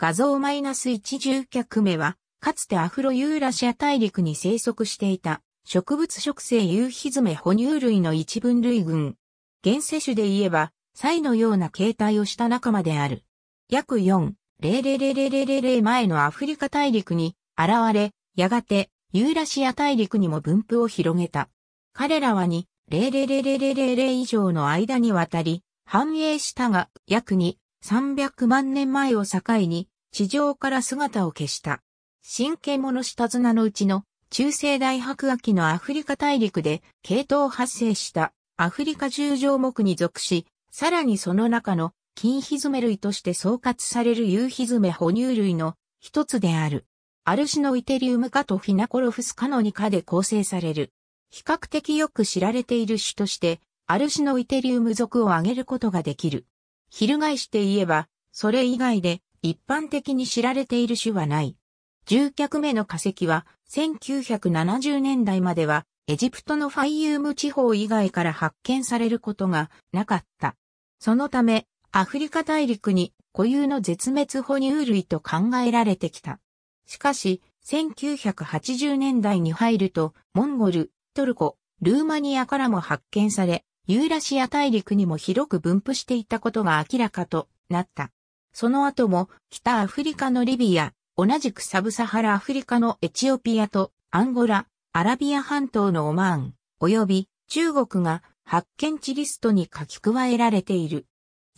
画像マイナス -1 重脚目は、かつてアフロユーラシア大陸に生息していた植物生ユーヒズメ哺乳類の一分類群。原生種で言えば、サイのような形態をした仲間である。約4 0 0 0 0 0 0前のアフリカ大陸に現れ、やがてユーラシア大陸にも分布を広げた。彼らは2 0 0 0 0 0 0以上の間にわたり、繁栄したが、約2、300万年前を境に地上から姿を消した。神経物下綱のうちの中世大白亜紀のアフリカ大陸で系統発生したアフリカ十条目に属し、さらにその中の金ヒズメ類として総括される有ヒズメ哺乳類の一つである。アルシノイテリウム科とフィナコロフスカノニ科で構成される。比較的よく知られている種として、アルシノイテリウム属を挙げることができる。翻して言えば、それ以外で一般的に知られている種はない。10脚目の化石は、1970年代までは、エジプトのファイユーム地方以外から発見されることがなかった。そのため、アフリカ大陸に固有の絶滅哺乳類と考えられてきた。しかし、1980年代に入ると、モンゴル、トルコ、ルーマニアからも発見され、ユーラシア大陸にも広く分布していたことが明らかとなった。その後も北アフリカのリビア、同じくサブサハラアフリカのエチオピアとアンゴラ、アラビア半島のオマーン、及び中国が発見地リストに書き加えられている。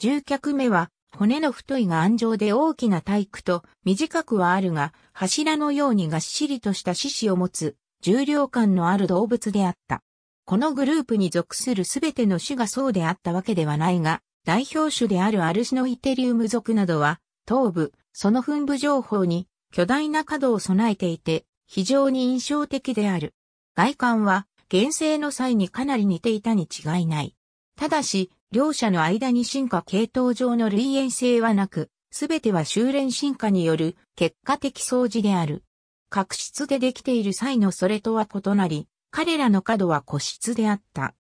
10脚目は骨の太い頑上で大きな体育と短くはあるが柱のようにがっしりとした獅子を持つ重量感のある動物であった。このグループに属するすべての種がそうであったわけではないが、代表種であるアルシノイテリウム属などは、頭部、その噴部情報に巨大な角を備えていて、非常に印象的である。外観は、原生の際にかなり似ていたに違いない。ただし、両者の間に進化系統上の類縁性はなく、すべては修練進化による結果的相似である。角質でできている際のそれとは異なり、彼らの角は個室であった。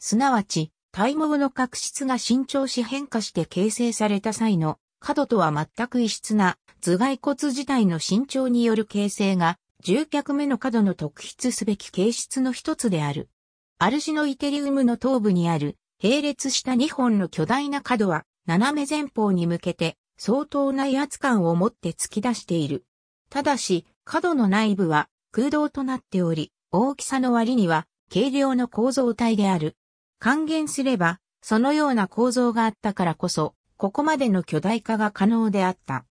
すなわち、体毛の角質が伸長し変化して形成された際の角とは全く異質な頭蓋骨自体の伸長による形成が10脚目の角の特筆すべき形質の一つである。アルシノイテリウムの頭部にある並列した2本の巨大な角は斜め前方に向けて相当な威圧感を持って突き出している。ただし、角の内部は空洞となっており、大きさの割には軽量の構造体である。還元すれば、そのような構造があったからこそ、ここまでの巨大化が可能であった。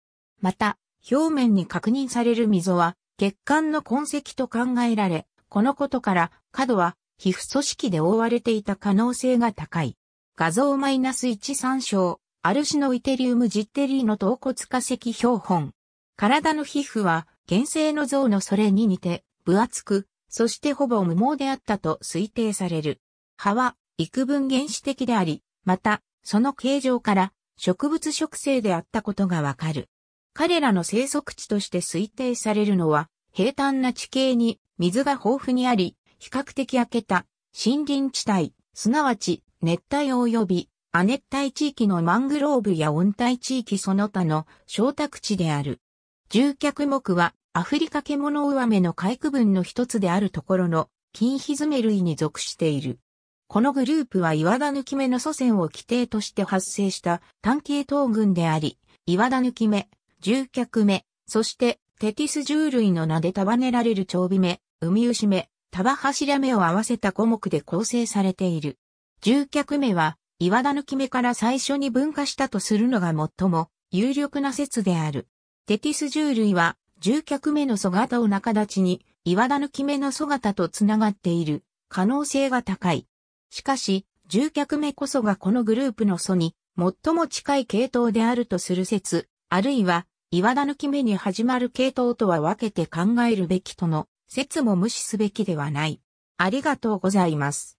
また、表面に確認される溝は、血管の痕跡と考えられ、このことから角は皮膚組織で覆われていた可能性が高い。画像 -1 参照、アルシノイテリウムジッテリーの頭骨化石標本。体の皮膚は、原生の像のそれに似て、分厚く、そしてほぼ無毛であったと推定される。葉は幾分原始的であり、また、その形状から植物植生であったことがわかる。彼らの生息地として推定されるのは、平坦な地形に水が豊富にあり、比較的明けた森林地帯、すなわち熱帯及び亜熱帯地域のマングローブや温帯地域その他の小宅地である。住脚木はアフリカケモノウアメの海区分の一つであるところの金ヒズメ類に属している。このグループは岩田抜き目の祖先を規定として発生した単系統群であり、岩田抜き目、獣脚目、そしてテティス獣類の名で束ねられる蝶尾目、海牛目、束柱目を合わせた五目で構成されている。獣脚目は岩田抜き目から最初に分化したとするのが最も有力な説である。テティス獣類は10脚目の蘇型を中立ちに、岩田抜き目の蘇型と繋がっている可能性が高い。しかし、10脚目こそがこのグループの祖に最も近い系統であるとする説、あるいは、岩田抜き目に始まる系統とは分けて考えるべきとの説も無視すべきではない。ありがとうございます。